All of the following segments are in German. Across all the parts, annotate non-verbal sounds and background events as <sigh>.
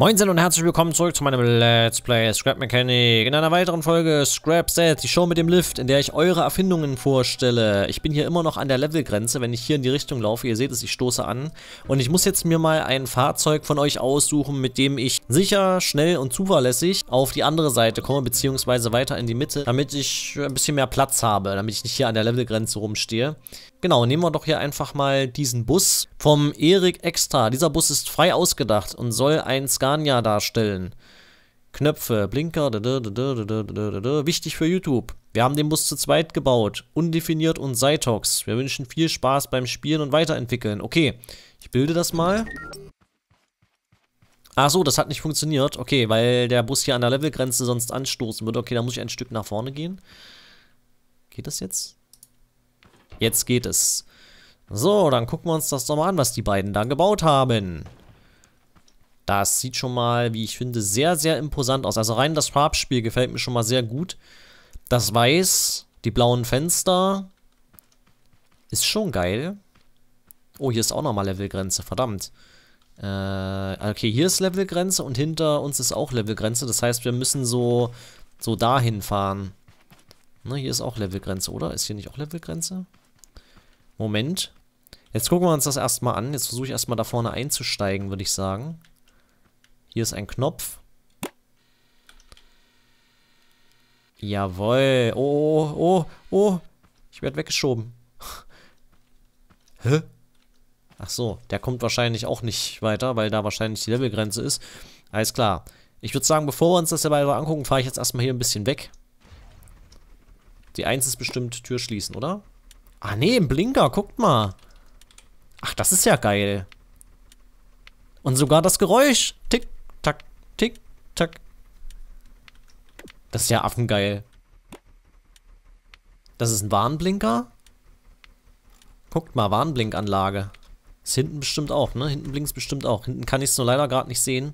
Moinsen und herzlich willkommen zurück zu meinem Let's Play Scrap Mechanic. In einer weiteren Folge Scrap Set, die Show mit dem Lift, in der ich eure Erfindungen vorstelle. Ich bin hier immer noch an der Levelgrenze, wenn ich hier in die Richtung laufe, ihr seht es, ich stoße an. Und ich muss jetzt mir mal ein Fahrzeug von euch aussuchen, mit dem ich sicher, schnell und zuverlässig auf die andere Seite komme, beziehungsweise weiter in die Mitte, damit ich ein bisschen mehr Platz habe, damit ich nicht hier an der Levelgrenze rumstehe. Genau, nehmen wir doch hier einfach mal diesen Bus vom Erik Extra. Dieser Bus ist frei ausgedacht und soll ein Scania darstellen. Knöpfe, Blinker, wichtig für YouTube. Wir haben den Bus zu zweit gebaut, undefiniert und Cytox. Wir wünschen viel Spaß beim Spielen und Weiterentwickeln. Okay, ich bilde das mal. Ach so, das hat nicht funktioniert. Okay, weil der Bus hier an der Levelgrenze sonst anstoßen würde. Okay, da muss ich ein Stück nach vorne gehen. Geht das jetzt? Jetzt geht es. So, dann gucken wir uns das doch mal an, was die beiden da gebaut haben. Das sieht schon mal, wie ich finde, sehr, sehr imposant aus. Also rein das Farbspiel gefällt mir schon mal sehr gut. Das Weiß, die blauen Fenster, ist schon geil. Oh, hier ist auch nochmal Levelgrenze, verdammt. Äh, okay, hier ist Levelgrenze und hinter uns ist auch Levelgrenze. Das heißt, wir müssen so, so dahin fahren. Ne, hier ist auch Levelgrenze, oder? Ist hier nicht auch Levelgrenze? Moment. Jetzt gucken wir uns das erstmal an. Jetzt versuche ich erstmal da vorne einzusteigen, würde ich sagen. Hier ist ein Knopf. Jawoll. Oh, oh, oh. oh, oh. Ich werde weggeschoben. <laughs> Hä? Ach so, der kommt wahrscheinlich auch nicht weiter, weil da wahrscheinlich die Levelgrenze ist. Alles klar. Ich würde sagen, bevor wir uns das dabei angucken, fahre ich jetzt erstmal hier ein bisschen weg. Die 1 ist bestimmt Tür schließen, oder? Ah nee, ein Blinker, guckt mal. Ach, das ist ja geil. Und sogar das Geräusch. Tick, tack, tick, tack. Das ist ja affengeil. Das ist ein Warnblinker. Guckt mal, Warnblinkanlage. Ist hinten bestimmt auch, ne? Hinten blinkt es bestimmt auch. Hinten kann ich es nur leider gerade nicht sehen.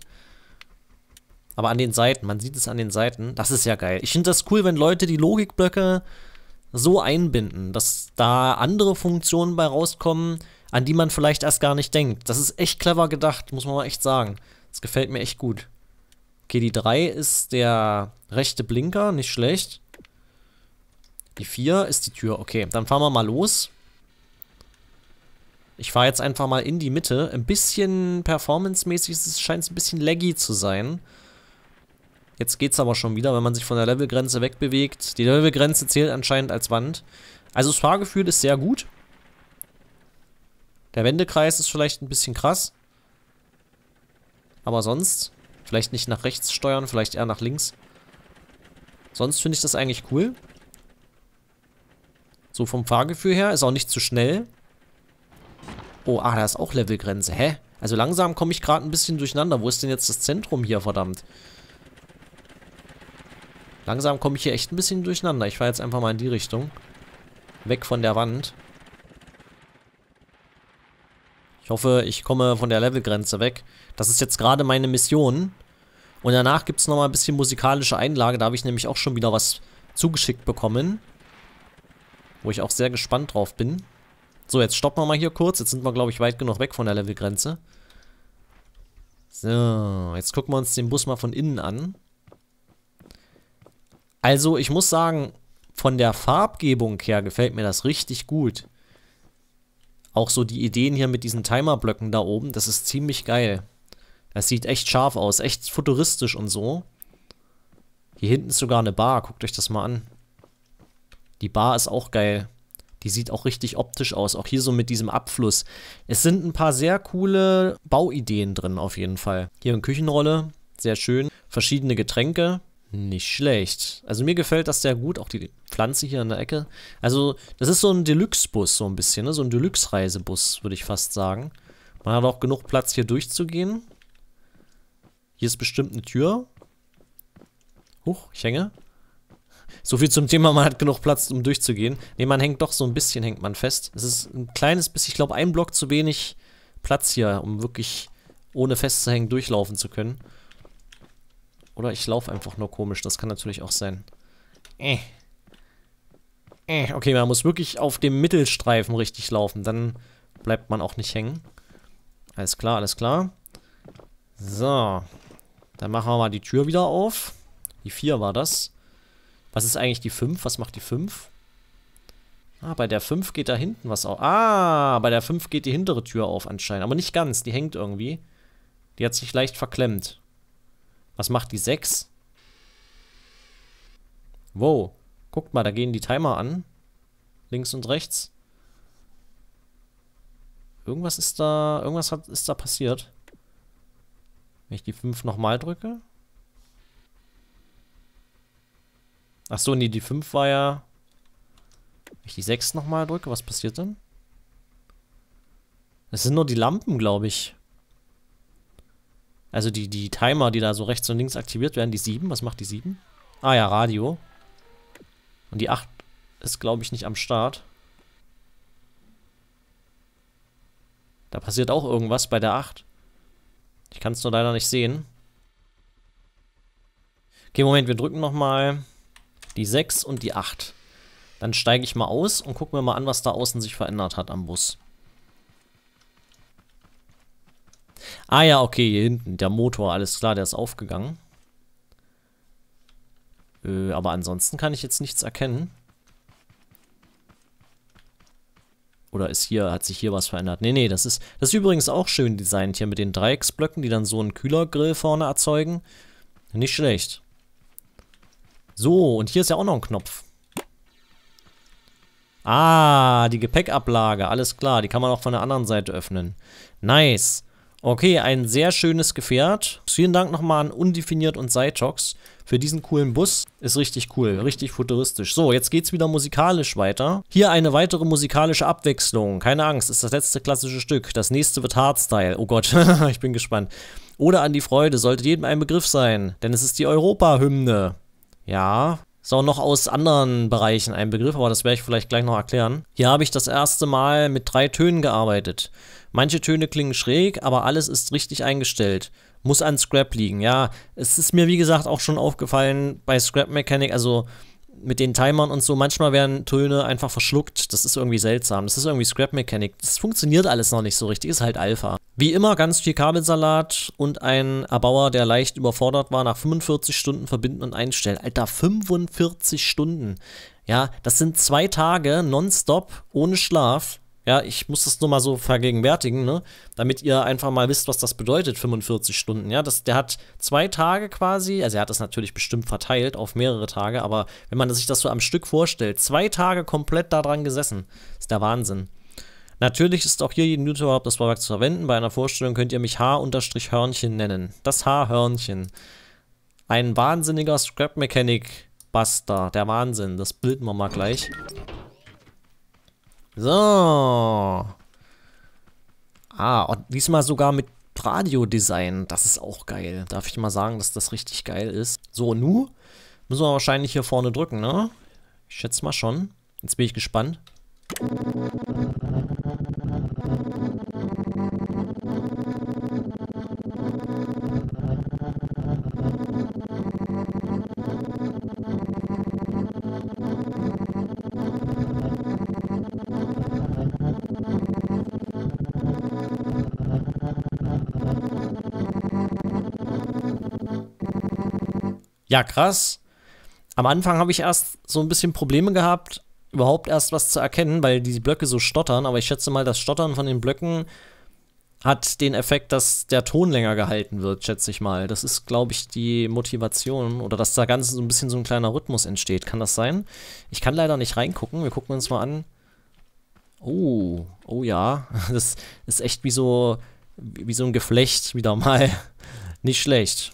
Aber an den Seiten, man sieht es an den Seiten. Das ist ja geil. Ich finde das cool, wenn Leute die Logikblöcke so einbinden, dass da andere Funktionen bei rauskommen, an die man vielleicht erst gar nicht denkt. Das ist echt clever gedacht, muss man mal echt sagen. Das gefällt mir echt gut. Okay, die 3 ist der rechte Blinker, nicht schlecht. Die 4 ist die Tür. Okay, dann fahren wir mal los. Ich fahre jetzt einfach mal in die Mitte. Ein bisschen performancemäßig scheint es ein bisschen laggy zu sein. Jetzt geht's aber schon wieder, wenn man sich von der Levelgrenze wegbewegt. Die Levelgrenze zählt anscheinend als Wand. Also das Fahrgefühl ist sehr gut. Der Wendekreis ist vielleicht ein bisschen krass. Aber sonst, vielleicht nicht nach rechts steuern, vielleicht eher nach links. Sonst finde ich das eigentlich cool. So vom Fahrgefühl her, ist auch nicht zu schnell. Oh, ah, da ist auch Levelgrenze. Hä? Also langsam komme ich gerade ein bisschen durcheinander. Wo ist denn jetzt das Zentrum hier, verdammt? Verdammt. Langsam komme ich hier echt ein bisschen durcheinander. Ich fahre jetzt einfach mal in die Richtung. Weg von der Wand. Ich hoffe, ich komme von der Levelgrenze weg. Das ist jetzt gerade meine Mission. Und danach gibt es nochmal ein bisschen musikalische Einlage. Da habe ich nämlich auch schon wieder was zugeschickt bekommen. Wo ich auch sehr gespannt drauf bin. So, jetzt stoppen wir mal hier kurz. Jetzt sind wir, glaube ich, weit genug weg von der Levelgrenze. So, jetzt gucken wir uns den Bus mal von innen an. Also ich muss sagen, von der Farbgebung her gefällt mir das richtig gut. Auch so die Ideen hier mit diesen Timerblöcken da oben, das ist ziemlich geil. Das sieht echt scharf aus, echt futuristisch und so. Hier hinten ist sogar eine Bar, guckt euch das mal an. Die Bar ist auch geil. Die sieht auch richtig optisch aus, auch hier so mit diesem Abfluss. Es sind ein paar sehr coole Bauideen drin auf jeden Fall. Hier eine Küchenrolle, sehr schön. Verschiedene Getränke, nicht schlecht. Also mir gefällt das sehr gut, auch die Pflanze hier an der Ecke. Also das ist so ein Deluxe-Bus so ein bisschen, ne? so ein Deluxe-Reisebus, würde ich fast sagen. Man hat auch genug Platz, hier durchzugehen. Hier ist bestimmt eine Tür. Huch, ich hänge. So viel zum Thema, man hat genug Platz, um durchzugehen. Ne, man hängt doch so ein bisschen, hängt man fest. Es ist ein kleines bisschen, ich glaube, ein Block zu wenig Platz hier, um wirklich ohne festzuhängen durchlaufen zu können. Oder ich laufe einfach nur komisch, das kann natürlich auch sein. Äh. Äh. Okay, man muss wirklich auf dem Mittelstreifen richtig laufen, dann bleibt man auch nicht hängen. Alles klar, alles klar. So. Dann machen wir mal die Tür wieder auf. Die 4 war das. Was ist eigentlich die 5? Was macht die 5? Ah, bei der 5 geht da hinten was auf. Ah, bei der 5 geht die hintere Tür auf anscheinend. Aber nicht ganz, die hängt irgendwie. Die hat sich leicht verklemmt. Was macht die 6? Wow. Guckt mal, da gehen die Timer an. Links und rechts. Irgendwas ist da, irgendwas hat, ist da passiert. Wenn ich die 5 nochmal drücke. Achso, nee, die 5 war ja... Wenn ich die 6 nochmal drücke, was passiert denn? Es sind nur die Lampen, glaube ich. Also die, die Timer, die da so rechts und links aktiviert werden, die 7, was macht die 7? Ah ja, Radio. Und die 8 ist, glaube ich, nicht am Start. Da passiert auch irgendwas bei der 8. Ich kann es nur leider nicht sehen. Okay, Moment, wir drücken nochmal die 6 und die 8. Dann steige ich mal aus und gucke mir mal an, was da außen sich verändert hat am Bus. Ah ja, okay, hier hinten, der Motor, alles klar, der ist aufgegangen. Äh, aber ansonsten kann ich jetzt nichts erkennen. Oder ist hier, hat sich hier was verändert? Nee, nee, das ist, das ist übrigens auch schön designt hier mit den Dreiecksblöcken, die dann so einen Kühlergrill vorne erzeugen. Nicht schlecht. So, und hier ist ja auch noch ein Knopf. Ah, die Gepäckablage, alles klar, die kann man auch von der anderen Seite öffnen. Nice. Okay, ein sehr schönes Gefährt. Vielen Dank nochmal an Undefiniert und Cytox für diesen coolen Bus. Ist richtig cool, richtig futuristisch. So, jetzt geht's wieder musikalisch weiter. Hier eine weitere musikalische Abwechslung. Keine Angst, ist das letzte klassische Stück. Das nächste wird Hardstyle. Oh Gott, <laughs> ich bin gespannt. Oder an die Freude, sollte jedem ein Begriff sein, denn es ist die Europa-Hymne. Ja, ist auch noch aus anderen Bereichen ein Begriff, aber das werde ich vielleicht gleich noch erklären. Hier habe ich das erste Mal mit drei Tönen gearbeitet. Manche Töne klingen schräg, aber alles ist richtig eingestellt. Muss an Scrap liegen, ja. Es ist mir, wie gesagt, auch schon aufgefallen bei Scrap Mechanic, also mit den Timern und so, manchmal werden Töne einfach verschluckt. Das ist irgendwie seltsam. Das ist irgendwie Scrap Mechanic. Das funktioniert alles noch nicht so richtig, ist halt Alpha. Wie immer ganz viel Kabelsalat und ein Erbauer, der leicht überfordert war, nach 45 Stunden verbinden und einstellen. Alter, 45 Stunden. Ja, das sind zwei Tage nonstop ohne Schlaf. Ja, ich muss das nur mal so vergegenwärtigen, ne? Damit ihr einfach mal wisst, was das bedeutet, 45 Stunden. Ja, das, der hat zwei Tage quasi, also er hat das natürlich bestimmt verteilt auf mehrere Tage, aber wenn man sich das so am Stück vorstellt, zwei Tage komplett daran gesessen, ist der Wahnsinn. Natürlich ist auch hier jeden YouTuber überhaupt das Bauwerk zu verwenden. Bei einer Vorstellung könnt ihr mich H-Hörnchen nennen. Das H-Hörnchen. Ein wahnsinniger Scrap-Mechanic-Buster. Der Wahnsinn. Das bilden wir mal gleich. So. Ah, und diesmal sogar mit Radio-Design. Das ist auch geil. Darf ich mal sagen, dass das richtig geil ist. So, nu müssen wir wahrscheinlich hier vorne drücken, ne? Ich schätze mal schon. Jetzt bin ich gespannt. ja krass. Am Anfang habe ich erst so ein bisschen Probleme gehabt, überhaupt erst was zu erkennen, weil diese Blöcke so stottern. Aber ich schätze mal, das Stottern von den Blöcken hat den Effekt, dass der Ton länger gehalten wird, schätze ich mal. Das ist, glaube ich, die Motivation oder dass da ganz so ein bisschen so ein kleiner Rhythmus entsteht. Kann das sein? Ich kann leider nicht reingucken. Wir gucken uns mal an. Oh, oh ja. <laughs> Das ist echt wie so, wie so ein Geflecht wieder mal. <laughs> Nicht schlecht.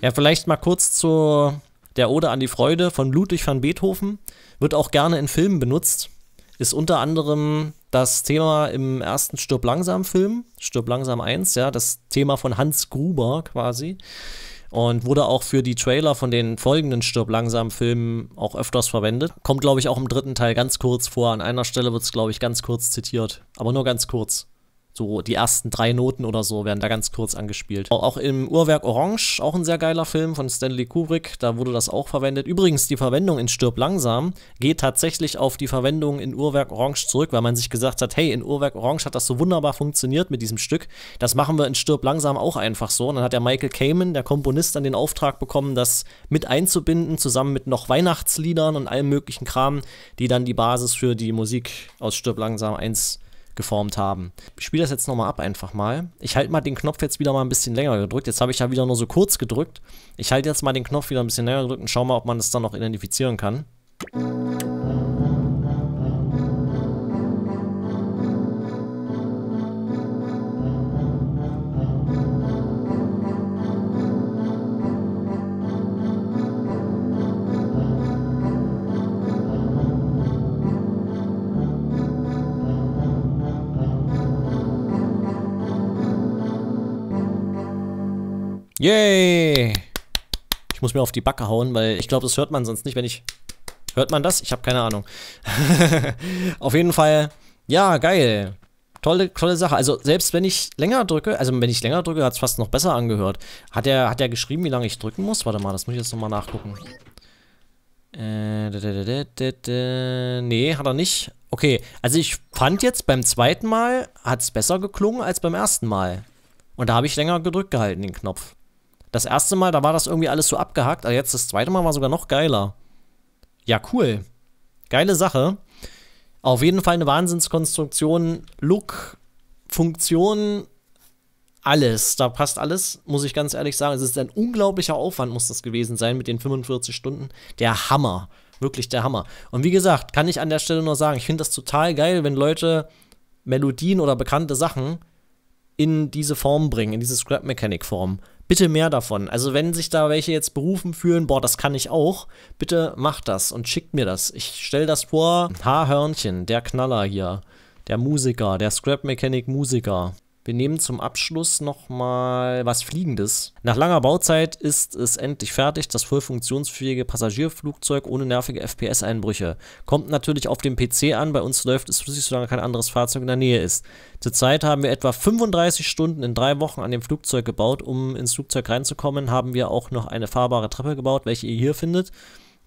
Ja, vielleicht mal kurz zu der Ode an die Freude von Ludwig van Beethoven. Wird auch gerne in Filmen benutzt. Ist unter anderem das Thema im ersten Stirb langsam Film, Stirb langsam 1, ja, das Thema von Hans Gruber quasi. Und wurde auch für die Trailer von den folgenden Stirb langsam Filmen auch öfters verwendet. Kommt, glaube ich, auch im dritten Teil ganz kurz vor. An einer Stelle wird es, glaube ich, ganz kurz zitiert. Aber nur ganz kurz. So die ersten drei Noten oder so werden da ganz kurz angespielt. Auch im Uhrwerk Orange, auch ein sehr geiler Film von Stanley Kubrick, da wurde das auch verwendet. Übrigens, die Verwendung in Stirb langsam geht tatsächlich auf die Verwendung in Uhrwerk Orange zurück, weil man sich gesagt hat, hey, in Uhrwerk Orange hat das so wunderbar funktioniert mit diesem Stück. Das machen wir in Stirb langsam auch einfach so. Und dann hat der Michael Kamen, der Komponist, dann den Auftrag bekommen, das mit einzubinden, zusammen mit noch Weihnachtsliedern und allem möglichen Kram, die dann die Basis für die Musik aus Stirb langsam 1 geformt haben. Ich spiele das jetzt nochmal ab einfach mal. Ich halte mal den Knopf jetzt wieder mal ein bisschen länger gedrückt. Jetzt habe ich ja wieder nur so kurz gedrückt. Ich halte jetzt mal den Knopf wieder ein bisschen länger gedrückt und schau mal, ob man das dann noch identifizieren kann. Yay! Ich muss mir auf die Backe hauen, weil ich glaube, das hört man sonst nicht, wenn ich. Hört man das? Ich habe keine Ahnung. <laughs> auf jeden Fall, ja, geil. Tolle, tolle Sache. Also selbst wenn ich länger drücke, also wenn ich länger drücke, hat es fast noch besser angehört. Hat er, hat er geschrieben, wie lange ich drücken muss? Warte mal, das muss ich jetzt nochmal nachgucken. Äh, da, da, da, nee, hat er nicht. Okay, also ich fand jetzt beim zweiten Mal hat es besser geklungen als beim ersten Mal. Und da habe ich länger gedrückt gehalten, den Knopf. Das erste Mal, da war das irgendwie alles so abgehackt, aber jetzt das zweite Mal war sogar noch geiler. Ja, cool. Geile Sache. Auf jeden Fall eine Wahnsinnskonstruktion. Look, Funktion, alles. Da passt alles, muss ich ganz ehrlich sagen. Es ist ein unglaublicher Aufwand, muss das gewesen sein mit den 45 Stunden. Der Hammer. Wirklich der Hammer. Und wie gesagt, kann ich an der Stelle nur sagen, ich finde das total geil, wenn Leute Melodien oder bekannte Sachen in diese Form bringen, in diese Scrap-Mechanic-Form. Bitte mehr davon. Also wenn sich da welche jetzt berufen fühlen, boah, das kann ich auch, bitte macht das und schickt mir das. Ich stelle das vor, Haarhörnchen, der Knaller hier, der Musiker, der Scrap Mechanic Musiker. Wir nehmen zum Abschluss nochmal was Fliegendes. Nach langer Bauzeit ist es endlich fertig, das voll funktionsfähige Passagierflugzeug ohne nervige FPS-Einbrüche. Kommt natürlich auf dem PC an, bei uns läuft es flüssig, solange kein anderes Fahrzeug in der Nähe ist. Zurzeit haben wir etwa 35 Stunden in drei Wochen an dem Flugzeug gebaut. Um ins Flugzeug reinzukommen, haben wir auch noch eine fahrbare Treppe gebaut, welche ihr hier findet.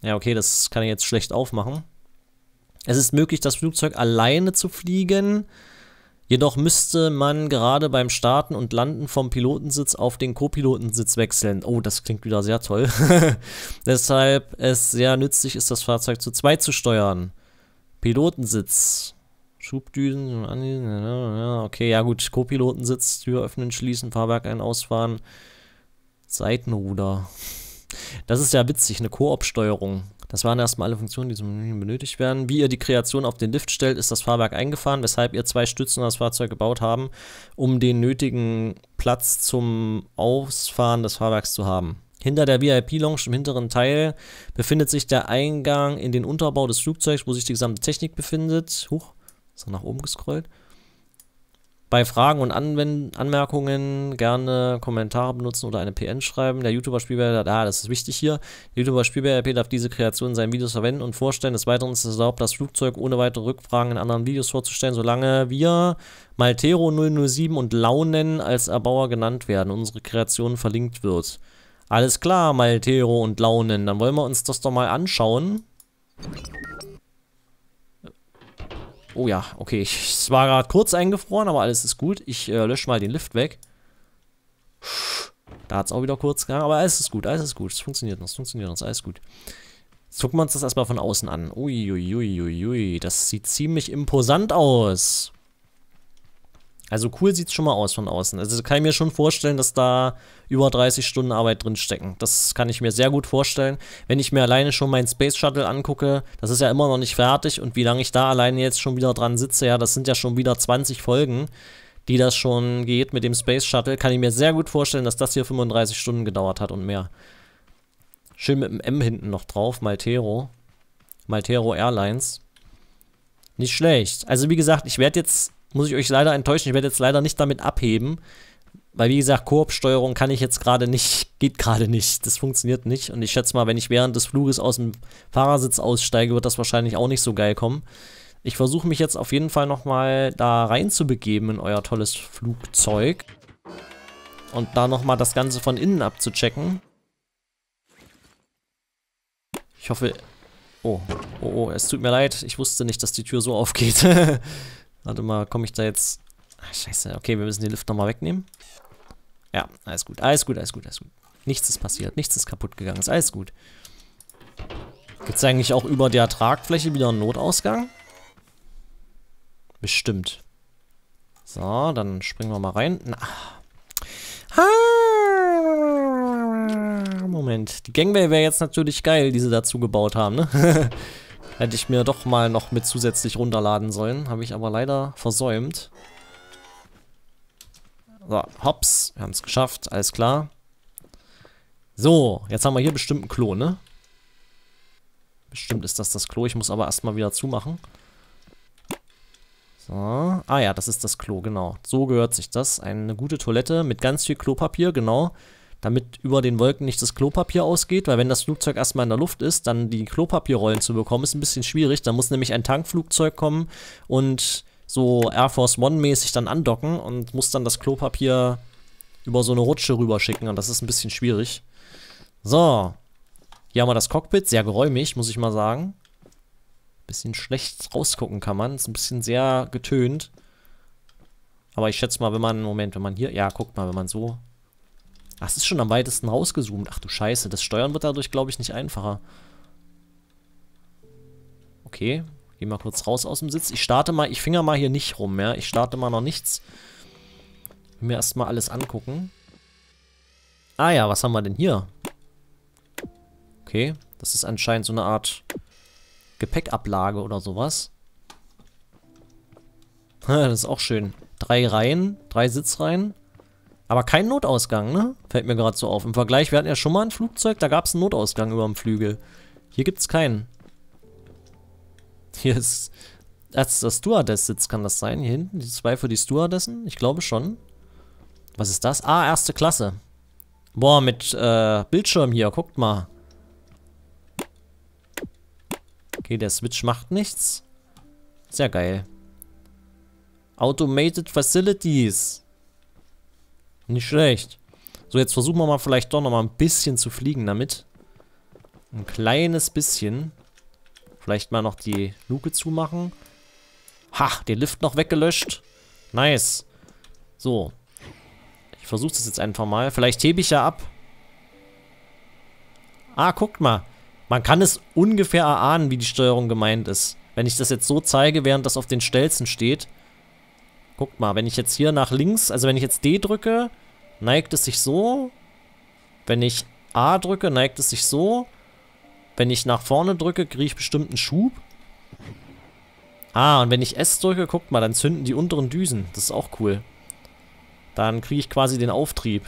Ja, okay, das kann ich jetzt schlecht aufmachen. Es ist möglich, das Flugzeug alleine zu fliegen. Jedoch müsste man gerade beim Starten und Landen vom Pilotensitz auf den Co-Pilotensitz wechseln. Oh, das klingt wieder sehr toll. <laughs> Deshalb es sehr nützlich ist, das Fahrzeug zu zweit zu steuern. Pilotensitz. Schubdüsen, okay, ja gut, Co-Pilotensitz, Tür öffnen, schließen, Fahrwerk ein, ausfahren, Seitenruder. Das ist ja witzig, eine Koop-Steuerung. Das waren erstmal alle Funktionen, die zum Menü benötigt werden. Wie ihr die Kreation auf den Lift stellt, ist das Fahrwerk eingefahren, weshalb ihr zwei Stützen an das Fahrzeug gebaut haben, um den nötigen Platz zum Ausfahren des Fahrwerks zu haben. Hinter der VIP-Lounge im hinteren Teil befindet sich der Eingang in den Unterbau des Flugzeugs, wo sich die gesamte Technik befindet. Huch, ist er nach oben gescrollt? Bei Fragen und Anwend Anmerkungen gerne Kommentare benutzen oder eine PN schreiben. Der YouTuber Spielbär, ah, das ist wichtig hier. Der YouTuber Spielbär Spielberg darf diese Kreation in seinen Videos verwenden und vorstellen. Des Weiteren ist es erlaubt, das Flugzeug ohne weitere Rückfragen in anderen Videos vorzustellen, solange wir Maltero 007 und Launen als Erbauer genannt werden, unsere Kreation verlinkt wird. Alles klar, Maltero und Launen, dann wollen wir uns das doch mal anschauen. Oh ja, okay. Ich, es war gerade kurz eingefroren, aber alles ist gut. Ich äh, lösche mal den Lift weg. Da hat es auch wieder kurz gegangen, aber alles ist gut, alles ist gut. Es funktioniert noch, es funktioniert noch, alles gut. Jetzt gucken wir uns das erstmal von außen an. Uiuiuiui, ui, ui, ui. das sieht ziemlich imposant aus. Also cool sieht es schon mal aus von außen. Also kann ich mir schon vorstellen, dass da über 30 Stunden Arbeit drinstecken. Das kann ich mir sehr gut vorstellen. Wenn ich mir alleine schon meinen Space Shuttle angucke, das ist ja immer noch nicht fertig und wie lange ich da alleine jetzt schon wieder dran sitze, ja, das sind ja schon wieder 20 Folgen, die das schon geht mit dem Space Shuttle, kann ich mir sehr gut vorstellen, dass das hier 35 Stunden gedauert hat und mehr. Schön mit dem M hinten noch drauf, Maltero. Maltero Airlines. Nicht schlecht. Also wie gesagt, ich werde jetzt muss ich euch leider enttäuschen. Ich werde jetzt leider nicht damit abheben, weil wie gesagt, Koop-Steuerung kann ich jetzt gerade nicht, <laughs> geht gerade nicht. Das funktioniert nicht. Und ich schätze mal, wenn ich während des Fluges aus dem Fahrersitz aussteige, wird das wahrscheinlich auch nicht so geil kommen. Ich versuche mich jetzt auf jeden Fall nochmal da reinzubegeben in euer tolles Flugzeug. Und da nochmal das Ganze von innen abzuchecken. Ich hoffe... Oh, oh, oh, es tut mir leid. Ich wusste nicht, dass die Tür so aufgeht. <laughs> Warte mal, komme ich da jetzt... Ach, scheiße, okay, wir müssen den Lift nochmal wegnehmen. Ja, alles gut, alles gut, alles gut, alles gut. Nichts ist passiert, nichts ist kaputt gegangen, ist alles gut. Gibt es eigentlich auch über der Tragfläche wieder einen Notausgang? Bestimmt. So, dann springen wir mal rein. Na. Ah, Moment. Die Gangway wäre jetzt natürlich geil, die sie dazu gebaut haben, ne? <laughs> Hätte ich mir doch mal noch mit zusätzlich runterladen sollen. Habe ich aber leider versäumt. So, hops. Wir haben es geschafft. Alles klar. So, jetzt haben wir hier bestimmt ein Klo, ne? Bestimmt ist das das Klo. Ich muss aber erstmal wieder zumachen. So. Ah ja, das ist das Klo, genau. So gehört sich das. Eine gute Toilette mit ganz viel Klopapier, genau. Genau damit über den Wolken nicht das Klopapier ausgeht, weil wenn das Flugzeug erstmal in der Luft ist, dann die Klopapierrollen zu bekommen, ist ein bisschen schwierig. Da muss nämlich ein Tankflugzeug kommen und so Air Force One-mäßig dann andocken und muss dann das Klopapier über so eine Rutsche rüberschicken und das ist ein bisschen schwierig. So. Hier haben wir das Cockpit, sehr geräumig, muss ich mal sagen. Bisschen schlecht rausgucken kann man, ist ein bisschen sehr getönt. Aber ich schätze mal, wenn man, Moment, wenn man hier, ja, guckt mal, wenn man so Ach, es ist schon am weitesten rausgezoomt. Ach du Scheiße, das Steuern wird dadurch, glaube ich, nicht einfacher. Okay, geh mal kurz raus aus dem Sitz. Ich starte mal, ich finger mal hier nicht rum, ja. Ich starte mal noch nichts. Mir erstmal alles angucken. Ah ja, was haben wir denn hier? Okay, das ist anscheinend so eine Art Gepäckablage oder sowas. <laughs> das ist auch schön. Drei Reihen, drei Sitzreihen. Aber kein Notausgang, ne? Fällt mir gerade so auf. Im Vergleich, wir hatten ja schon mal ein Flugzeug, da gab es einen Notausgang über dem Flügel. Hier gibt es keinen. Hier ist... Das ist der Stewardess-Sitz, kann das sein? Hier hinten, die zwei für die Stewardessen? Ich glaube schon. Was ist das? Ah, erste Klasse. Boah, mit äh, Bildschirm hier, guckt mal. Okay, der Switch macht nichts. Sehr geil. Automated Facilities. Nicht schlecht. So, jetzt versuchen wir mal vielleicht doch nochmal ein bisschen zu fliegen damit. Ein kleines bisschen. Vielleicht mal noch die Luke zumachen. Ha, den Lift noch weggelöscht. Nice. So. Ich versuche das jetzt einfach mal. Vielleicht hebe ich ja ab. Ah, guckt mal. Man kann es ungefähr erahnen, wie die Steuerung gemeint ist. Wenn ich das jetzt so zeige, während das auf den Stelzen steht. Guckt mal, wenn ich jetzt hier nach links, also wenn ich jetzt D drücke, neigt es sich so. Wenn ich A drücke, neigt es sich so. Wenn ich nach vorne drücke, kriege ich bestimmt einen Schub. Ah, und wenn ich S drücke, guckt mal, dann zünden die unteren Düsen. Das ist auch cool. Dann kriege ich quasi den Auftrieb.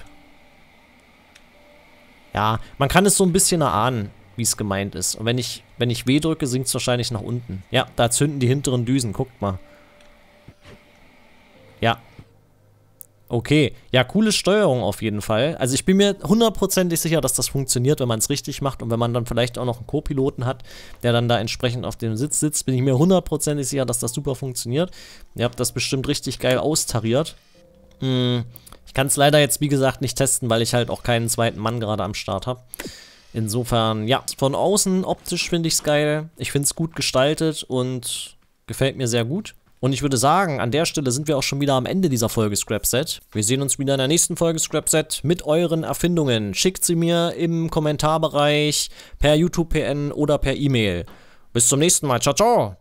Ja, man kann es so ein bisschen erahnen, wie es gemeint ist. Und wenn ich, wenn ich W drücke, sinkt es wahrscheinlich nach unten. Ja, da zünden die hinteren Düsen, guckt mal. Ja, Okay, ja, coole Steuerung auf jeden Fall. Also ich bin mir hundertprozentig sicher, dass das funktioniert, wenn man es richtig macht und wenn man dann vielleicht auch noch einen Co-Piloten hat, der dann da entsprechend auf dem Sitz sitzt, bin ich mir hundertprozentig sicher, dass das super funktioniert. Ihr habt das bestimmt richtig geil austariert. Hm, ich kann es leider jetzt, wie gesagt, nicht testen, weil ich halt auch keinen zweiten Mann gerade am Start habe. Insofern, ja, von außen optisch finde ich es geil. Ich finde es gut gestaltet und gefällt mir sehr gut. Und ich würde sagen, an der Stelle sind wir auch schon wieder am Ende dieser Folge Scrapset. Wir sehen uns wieder in der nächsten Folge Scrapset mit euren Erfindungen. Schickt sie mir im Kommentarbereich per YouTube-PN oder per E-Mail. Bis zum nächsten Mal. Ciao, ciao!